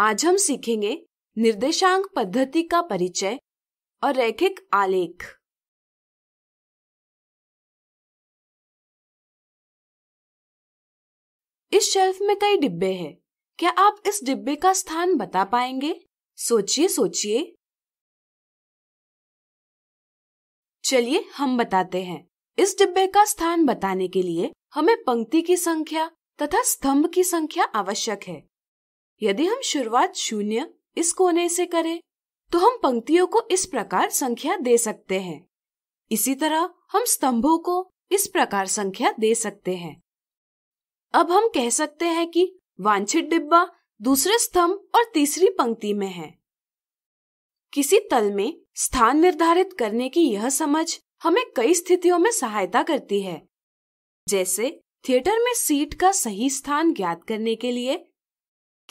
आज हम सीखेंगे निर्देशांक पद्धति का परिचय और रैखिक आलेख इस शेल्फ में कई डिब्बे हैं क्या आप इस डिब्बे का स्थान बता पाएंगे सोचिए सोचिए चलिए हम बताते हैं इस डिब्बे का स्थान बताने के लिए हमें पंक्ति की संख्या तथा स्तंभ की संख्या आवश्यक है यदि हम शुरुआत शून्य इस कोने से करें तो हम पंक्तियों को इस प्रकार संख्या दे सकते हैं इसी तरह हम स्तंभों को इस प्रकार संख्या दे सकते हैं अब हम कह सकते हैं कि वांछित डिब्बा दूसरे स्तंभ और तीसरी पंक्ति में है किसी तल में स्थान निर्धारित करने की यह समझ हमें कई स्थितियों में सहायता करती है जैसे थिएटर में सीट का सही स्थान ज्ञात करने के लिए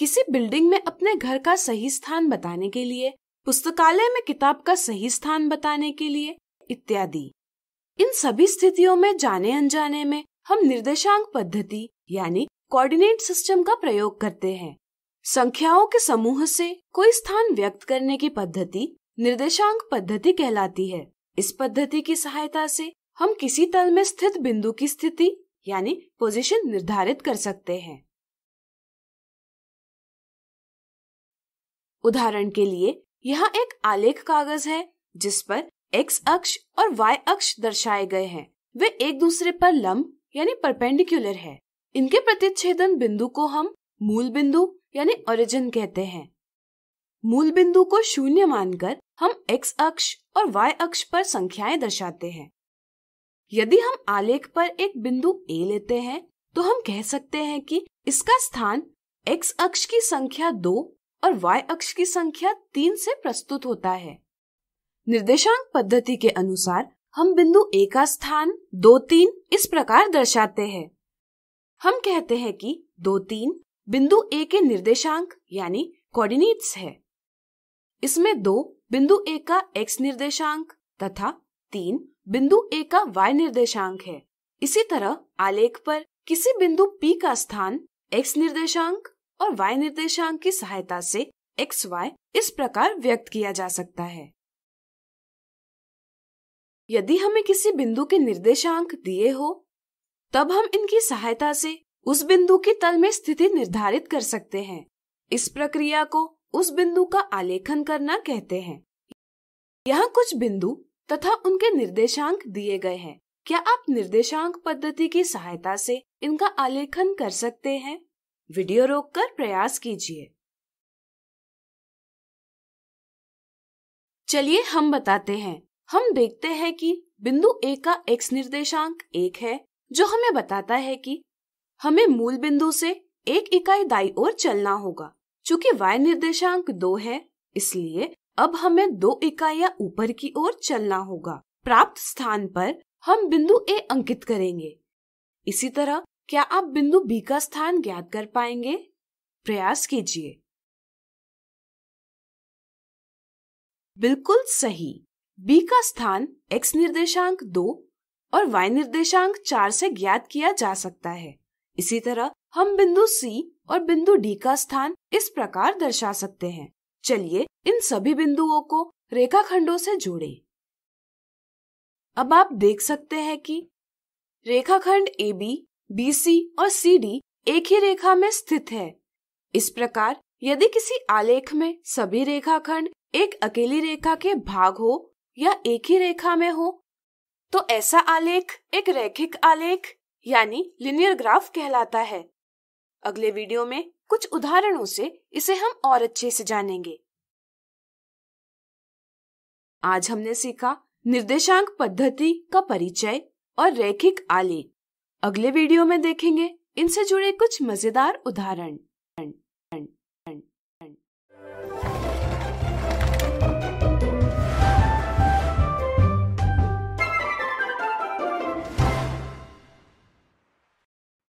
किसी बिल्डिंग में अपने घर का सही स्थान बताने के लिए पुस्तकालय में किताब का सही स्थान बताने के लिए इत्यादि इन सभी स्थितियों में जाने अनजाने में हम निर्देशांक पद्धति यानी कोऑर्डिनेट सिस्टम का प्रयोग करते हैं संख्याओं के समूह से कोई स्थान व्यक्त करने की पद्धति निर्देशांक पद्धति कहलाती है इस पद्धति की सहायता से हम किसी तल में स्थित बिंदु की स्थिति यानी पोजीशन निर्धारित कर सकते हैं उदाहरण के लिए यहाँ एक आलेख कागज है जिस पर x अक्ष और y अक्ष दर्शाए गए हैं वे एक दूसरे पर लंब यानी परपेंडिकुलर है इनके प्रतिच्छेदन बिंदु को हम मूल बिंदु यानी ओरिजिन कहते हैं मूल बिंदु को शून्य मानकर हम x अक्ष और y अक्ष पर संख्याएं दर्शाते हैं यदि हम आलेख पर एक बिंदु A लेते हैं तो हम कह सकते हैं कि इसका स्थान x अक्ष की संख्या दो और y अक्ष की संख्या तीन से प्रस्तुत होता है निर्देशांक पद्धति के अनुसार हम बिंदु ए का स्थान दो तीन इस प्रकार दर्शाते हैं हम कहते हैं कि दो तीन बिंदु ए के निर्देशांक यानी कोऑर्डिनेट्स है इसमें दो बिंदु ए का x निर्देशांक तथा तीन बिंदु ए का वाई निर्देशांक है इसी तरह आलेख पर किसी बिंदु पी का स्थान एक्स निर्देशांक और y निर्देशांक की सहायता से एक्स वाई इस प्रकार व्यक्त किया जा सकता है यदि हमें किसी बिंदु के निर्देशांक दिए हो तब हम इनकी सहायता से उस बिंदु की तल में स्थिति निर्धारित कर सकते हैं इस प्रक्रिया को उस बिंदु का आलेखन करना कहते हैं यहाँ कुछ बिंदु तथा उनके निर्देशांक दिए गए हैं क्या आप निर्देशांक पद्धति की सहायता से इनका आलेखन कर सकते हैं वीडियो रोककर प्रयास कीजिए चलिए हम बताते हैं हम देखते हैं कि बिंदु ए का एक्स निर्देशांक एक है जो हमें बताता है कि हमें मूल बिंदु से एक इकाई दाई ओर चलना होगा चूंकि y निर्देशांक दो है इसलिए अब हमें दो इकाइया ऊपर की ओर चलना होगा प्राप्त स्थान पर हम बिंदु ए अंकित करेंगे इसी तरह क्या आप बिंदु बी का स्थान ज्ञात कर पाएंगे प्रयास कीजिए बिल्कुल सही बी का स्थान x निर्देशांक दो और y निर्देशांक चार से ज्ञात किया जा सकता है इसी तरह हम बिंदु C और बिंदु D का स्थान इस प्रकार दर्शा सकते हैं चलिए इन सभी बिंदुओं को रेखाखंडों से जोड़ें। अब आप देख सकते हैं कि रेखाखंड ए बी बीसी और CD एक ही रेखा में स्थित है इस प्रकार यदि किसी आलेख में सभी रेखाखंड एक अकेली रेखा के भाग हो या एक ही रेखा में हो तो ऐसा आलेख एक रैखिक आलेख यानी लिनियर ग्राफ कहलाता है अगले वीडियो में कुछ उदाहरणों से इसे हम और अच्छे से जानेंगे आज हमने सीखा निर्देशांक पद्धति का परिचय और रैखिक आलेख अगले वीडियो में देखेंगे इनसे जुड़े कुछ मजेदार उदाहरण